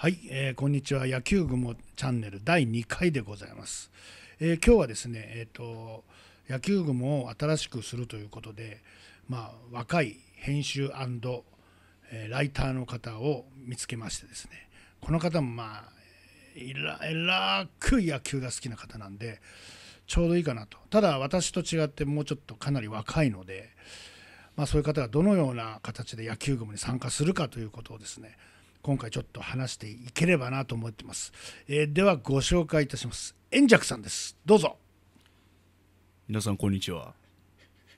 はい、えー、こんにちは野球雲チャンネル第2回でございます、えー、今日はですねえっ、ー、と野球雲を新しくするということでまあ若い編集、ライターの方を見つけましてですねこの方もまあえらえらく野球が好きな方なんでちょうどいいかなとただ私と違ってもうちょっとかなり若いので、まあ、そういう方がどのような形で野球モに参加するかということをですね今回ちょっと話していければなと思ってます、えー、ではご紹介いたします円尺さんですどうぞ皆さんこんにちは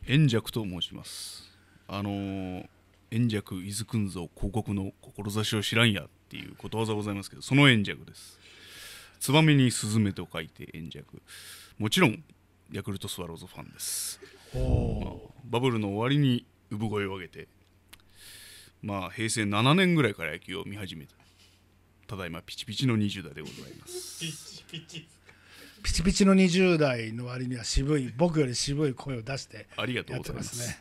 円尺と申しますあのー、円尺伊豆くんぞ広告の志を知らんやっていうことわざございますけどその円尺ですツバメにスズメと書いて円尺もちろんヤクルトスワローズファンです、バブルの終わりに産声を上げてまあ、平成7年ぐらいから野球を見始めたただいまピチピチの20代でございますピチピチピチピチの20代の割には渋い僕より渋い声を出してありがとうございますね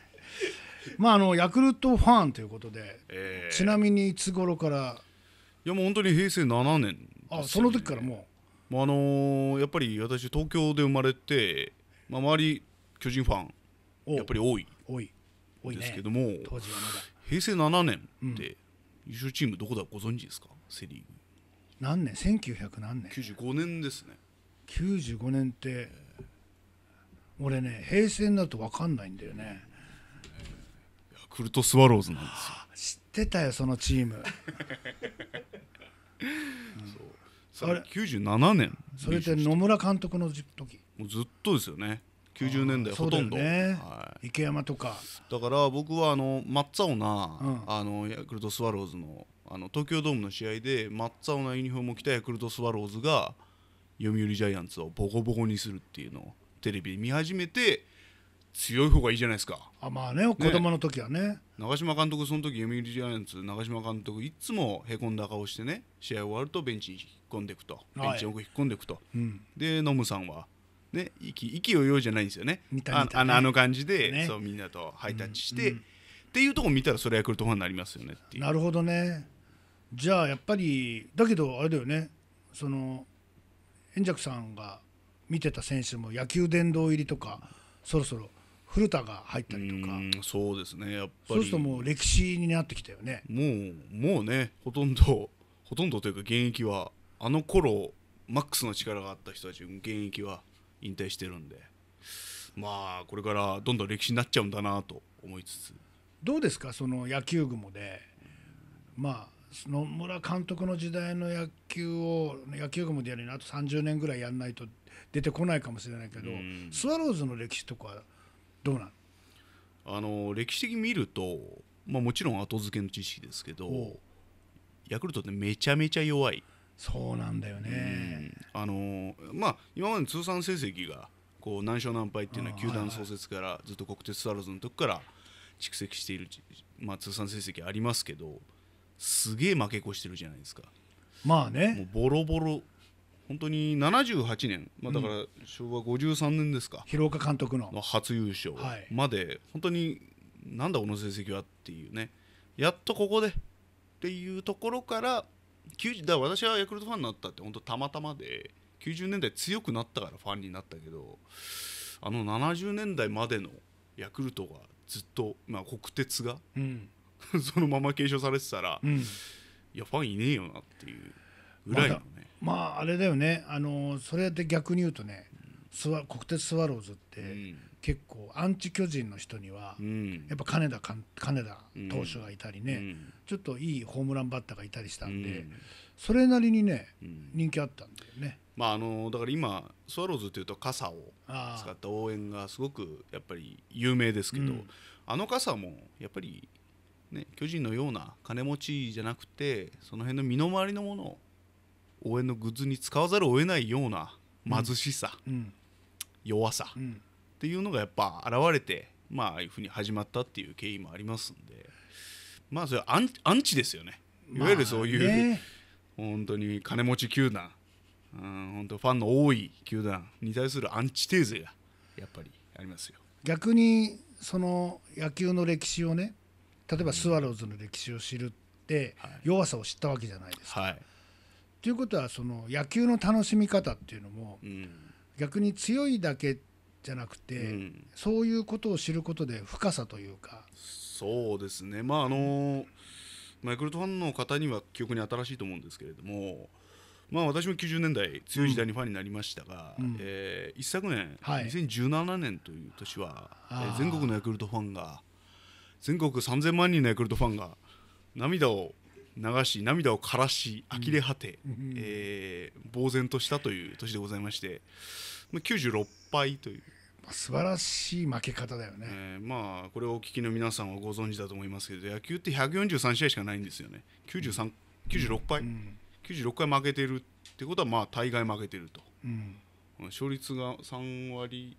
まああのヤクルトファンということで、えー、ちなみにいつ頃からいやもう本当に平成7年、ね、あその時からもう、まあ、あのー、やっぱり私東京で生まれて、まあ、周り巨人ファンやっぱり多い多い多いですけども、ね、当時はまだ平成7年って優勝チームどこだご存知ですかセ・リーグ何年1900何年95年ですね95年って俺ね平成になると分かんないんだよねヤクルトスワローズなんですよ知ってたよそのチーム、うん、そうあれ97年それって野村監督の時もうずっとですよね90年代ほとんど、ねはい、池山とかだから僕はあの真っ青な、うん、あのヤクルトスワローズのあの東京ドームの試合で真っ青なユニフォームを着たヤクルトスワローズが読売ジャイアンツをボコボコにするっていうのをテレビで見始めて強い方がいいじゃないですかあまあね、子供の時はね長嶋監督その時読売ジャイアンツ長嶋監督いつもへこんだ顔してね試合終わるとベンチに引っ込んでいくとベンチ奥引っ込んでいくと、はい、でノムさんはね、息息をようじゃないんですよね見た見たあねあの感じで、ねそうみんなとハイタッチして、うんうんっていうとこ見たらそれヤクルトファンになりますよねっていうなるほどねじゃあやっぱりだけどあれだよねその円尺さんが見てた選手も野球殿堂入りとかそろそろ古田が入ったりとかそうですねやっぱりそうするともう歴史になってきたよねもうもうねほとんどほとんどというか現役はあの頃マックスの力があった人たち現役は引退してるんでまあこれからどんどん歴史になっちゃうんだなと思いつつどうですかその野球雲でまあ野村監督の時代の野球を野球部もでやるのにあと30年ぐらいやんないと出てこないかもしれないけど、スワローズの歴史とかどうなのあの歴史的に見ると、まあ、もちろん後付けの知識ですけどヤクルトってめちゃめちゃ弱いそうなんだよね、あのまあ今までの通算成績がこう何勝何敗っていうのは球団創設からずっと国鉄スワローズの時から蓄積している、まあ、通算成績ありますけどすげえ負け越してるじゃないですか。まあねもうボロボロ本当に78年、まあ、だから昭和53年ですか、うん、広岡監督の初優勝まで、本当になんだこの成績はっていうねやっとここでっていうところからだから私はヤクルトファンになったって本当たまたまで90年代強くなったからファンになったけどあの70年代までのヤクルトがずっと、まあ、国鉄が、うん、そのまま継承されてたら、うん、いやファンいねえよなっていうぐらいのねまあ、まあ、あれだよねあのそれで逆に言うとねスワ国鉄スワローズって結構アンチ巨人の人にはやっぱ金田金田投手がいたりねちょっといいホームランバッターがいたりしたんでそれなりにね人気あったんだよね。まあ、あのだから今スワローズというと傘を使った応援がすごくやっぱり有名ですけど、うん、あの傘もやっぱり、ね、巨人のような金持ちじゃなくてその辺の身の回りのものを応援のグッズに使わざるを得ないような貧しさ、うん弱さっていうのがやっぱ現れて、まあああいうふうに始まったっていう経緯もありますんでまあそれはアンアンチですよねいわゆるそういう、本当に金持ち球団、うん、本当ファンの多い球団に対するアンチテーゼがやっぱりありますよ。逆にその野球の歴史をね例えばスワローズの歴史を知るって弱さを知ったわけじゃないですか。はい、ということはその野球の楽しみ方っていうのも、うん逆に強いだけじゃなくて、うん、そういうことを知ることで深さというかそうですねまああのマイクルトファンの方には記憶に新しいと思うんですけれどもまあ私も90年代強い時代にファンになりましたが、うん、えー、一昨年、はい、2017年という年は、えー、全国のヤクルトファンが全国3000万人のヤクルトファンが涙を流し涙を枯らし呆れ果て、うん、えー、呆然としたという年でございまして96敗という。素晴らしい負け方だよね、えー、まあこれをお聞きの皆さんはご存知だと思いますけど野球って143試合しかないんですよね9 6敗、うん、96回負けてるってことはまあ大概負けてると、うん、勝率が3割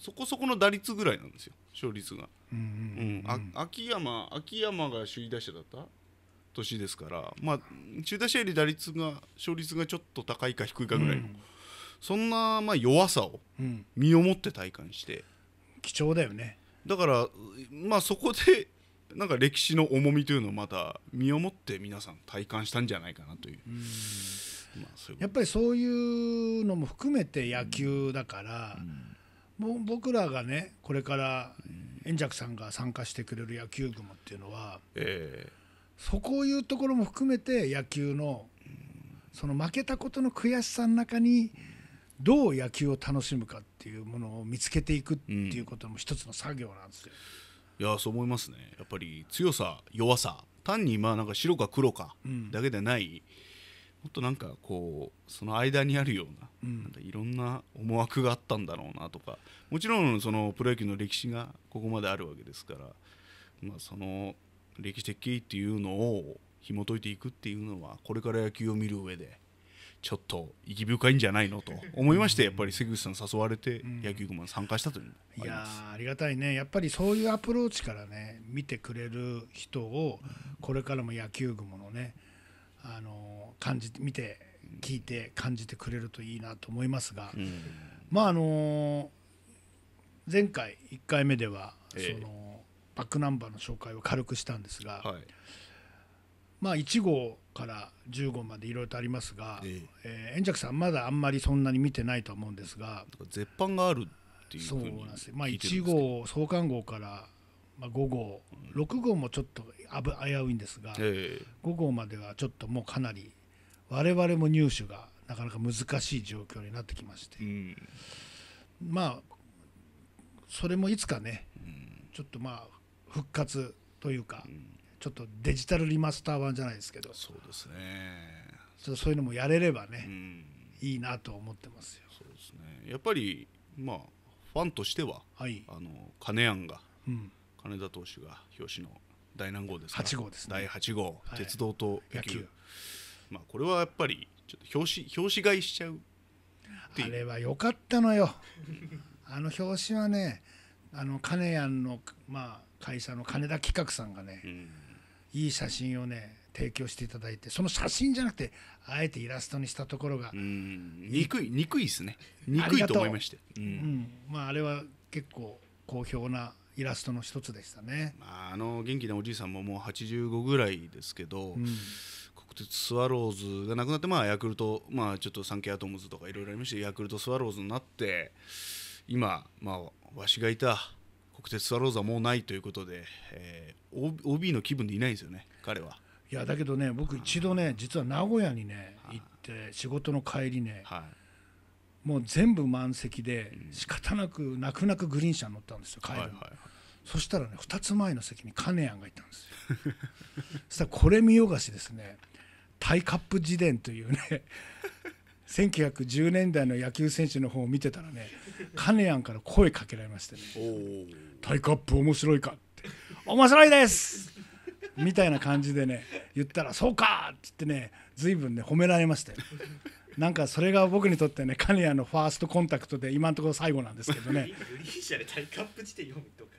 そこそこの打率ぐらいなんですよ勝率が、うん、秋山秋山が首位打者だった年ですから、まあ、中打者より打率が勝率がちょっと高いか低いかぐらいの、うん、そんなまあ弱さを身をもって体感して、うん、貴重だよねだから、まあ、そこでなんか歴史の重みというのをまた身をもって皆さん体感したんじゃないかなという。うんまあ、そういうやっぱりそういうのも含めて野球だから、もう僕らがねこれから円尺さんが参加してくれる野球雲っていうのは、えー、そこをいうところも含めて野球のその負けたことの悔しさの中にどう野球を楽しむかっていうものを見つけていくっていうことも一つの作業なんですよ。うん、いやそう思いますねやっぱり強さ弱さ単にまあなんか白か黒かだけでない、うん、もっとなんかこうその間にあるようなうん、なんかいろんな思惑があったんだろうなとかもちろんそのプロ野球の歴史がここまであるわけですから、まあ、その歴史的っていうのを紐解いていくっていうのはこれから野球を見る上でちょっと意義深いんじゃないのと思いましてうん、やっぱり関口さん誘われて野球部も参加したというのあいやありがたいねやっぱりそういうアプローチからね見てくれる人をこれからも野球部のねあの感じ見て聞いて感じてくれるといいなと思いますが、うん、まああの前回1回目では、そのバックナンバーの紹介を軽くしたんですが、はい、まあ1号から10号までいろいろとありますが、えええー、円尺さんまだあんまりそんなに見てないと思うんですが絶版があるっていうそうなんです1号創刊号からまあ、5号、6号もちょっと危ういんですが、えー、5号まではちょっともうかなり我々も入手がなかなか難しい状況になってきまして、うん、まあそれもいつかね、うん、ちょっとまあ復活というか、うん、ちょっとデジタルリマスター版じゃないですけどそうですねちょっとそういうのもやれればね、うん、いいなと思ってますよそうですねやっぱりまあファンとしては、はい、あの金庵が、うん、金田投手が表紙の第何号ですか8号です、ね、第8号、鉄道と野球まあこれはやっぱりちょっと表紙表紙買いしちゃうあれは良かったのよあの表紙はねあの金谷の、まあ、会社の金田企画さんがね、うん、いい写真をね提供していただいてその写真じゃなくてあえてイラストにしたところが憎い憎いですね憎いと思いまして、うん、うん、まあ、あれは結構好評なイラストの一つでしたね、まあ、あの元気なおじいさんももう85ぐらいですけど、うん、国鉄スワローズがなくなって、まあ、ヤクルト、まあ、ちょっとサンケイアトムズとかいろいろありましてヤクルトスワローズになって。今、まあ、わしがいた国鉄スワローズはもうないということで、えー、OB の気分でいないんですよね彼は。いやだけどね僕一度ね実は名古屋にね行って仕事の帰りね、はい、もう全部満席で、仕方なく泣く泣くグリーン車に乗ったんですよ帰る、はいはいそしたらね2つ前の席にカネヤンがいたんですよ そしたらこれ見よがしですねタイカップ自伝というね1910年代の野球選手の方を見てたらねカネヤンから声かけられましてね「タイカップ面白いか?」って「面白いです!」みたいな感じでね言ったら「そうか!」って言ってね随分ね褒められましたよ。なんかそれが僕にとってね金谷のファーストコンタクトで今のところ最後なんですけどね。グリーシャタイカップ地点読むとか。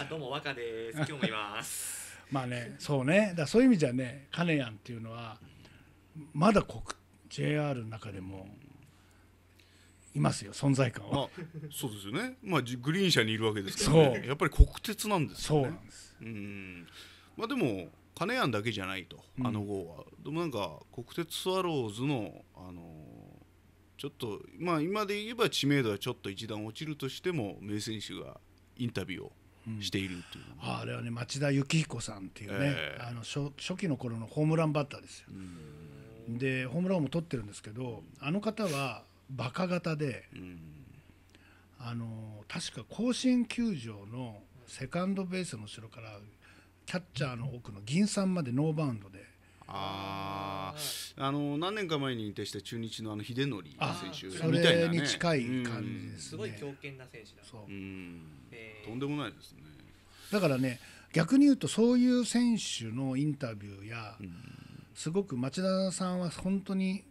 あどうも若です。今日もいます。まあねそうねだそういう意味じゃね金谷っていうのはまだ国 JR の中でもいますよ存在感はそうですよね、まあ、グリーン車にいるわけですからねやっぱり国鉄なんですよねそうなんですうんまあでも金谷だけじゃないと、あの号はでもなんか国鉄スワローズのあのちょっとまあ今で言えば知名度はちょっと一段落ちるとしても名選手がインタビューをしているっていう、うん、あれはね町田幸彦さんっていうね、えー、あの初初期の頃のホームランバッターですよ。でホームランも取ってるんですけどあの方はバカ型で、あの確か甲子園球場のセカンドベースの後ろからキャッチャーの奥の銀さんまでノーバウンドで。ああの何年か前に引退した中日のあの秀則選手みたいな、ね、それに近い感じです、ねうん、すごい強健な選手だそう、えー、とんでもないですねだからね逆に言うとそういう選手のインタビューや、うんすごく町田さんは本当に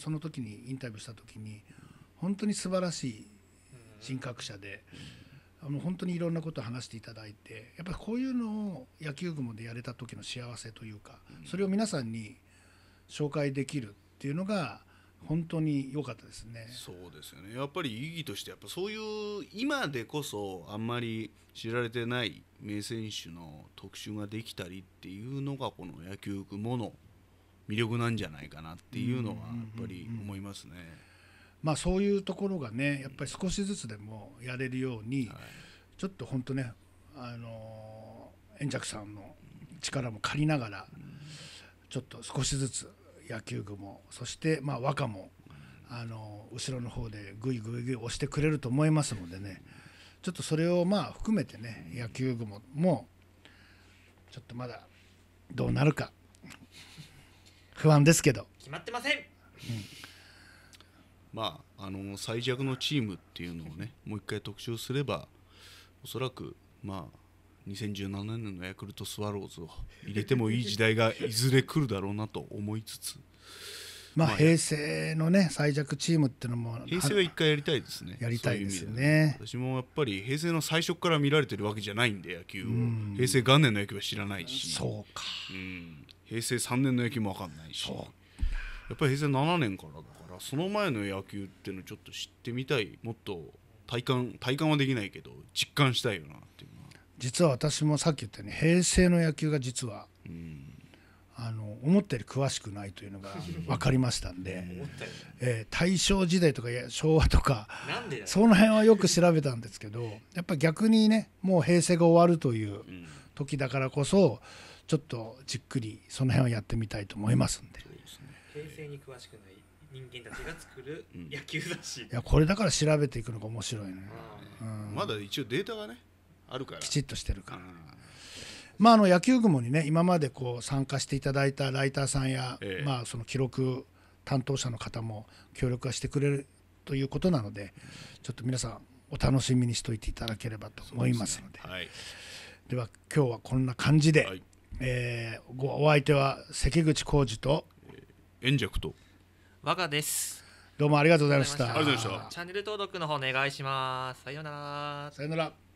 その時にインタビューした時に本当に素晴らしい人格者で。あの本当にいろんなことを話していただいてやっぱりこういうのを野球雲でやれた時の幸せというかそれを皆さんに紹介できるっていうのが本当に良かったですね。そうですよね。やっぱり意義としてやっぱそういう今でこそあんまり知られてない名選手の特集ができたりっていうのがこの野球雲の魅力なんじゃないかなっていうのはやっぱり思いますね。まあ、そういうところがねやっぱり少しずつでもやれるように、はい、ちょっと本当ねあの円着さんの力も借りながら、ちょっと少しずつ野球部もそしてまあ和歌も、あの後ろの方でぐいぐいぐい押してくれると思いますのでねちょっとそれをまあ含めてね野球部ももうちょっとまだどうなるか不安ですけど決まってません、うん、まああの最弱のチームっていうのをねもう一回特集すればおそらくまあ2017年のヤクルトスワローズを入れてもいい時代がいずれ来るだろうなと思いつつまあ平成のね最弱チームっていうのも平成は一回やりたいですねやりたいですよね私もやっぱり平成の最初から見られてるわけじゃないんで野球を、平成元年の野球は知らないしそうかうん平成3年の野球も分かんないしやっぱり平成7年からだからその前の野球っていうのちょっと知ってみたいもっと体感体感はできないけど実感したいよなっていうのは実は私もさっき言ったように平成の野球が実は、うん、あの思ったより詳しくないというのが分 かりましたんで、えー、大正時代とか昭和とかその辺はよく調べたんですけどやっぱ逆にねもう平成が終わるという時だからこそちょっとじっくりその辺をやってみたいと思いますんで。平成に詳しくない人間たちが作る野球だし、いやこれだから調べていくのが面白いね、うん、まだ一応データがねあるからきちっとしてるから、まあ、あの野球雲にね今までこう参加していただいたライターさんや、ええ、まあ、その記録担当者の方も協力はしてくれるということなのでちょっと皆さんお楽しみにしておいていただければと思いますので、ねはい、では今日はこんな感じで、はいえー、ごお相手は関口浩二と円尺と我がですどうもありがとうございましたありがとうございましたチャンネル登録の方お願いしますさようならさようなら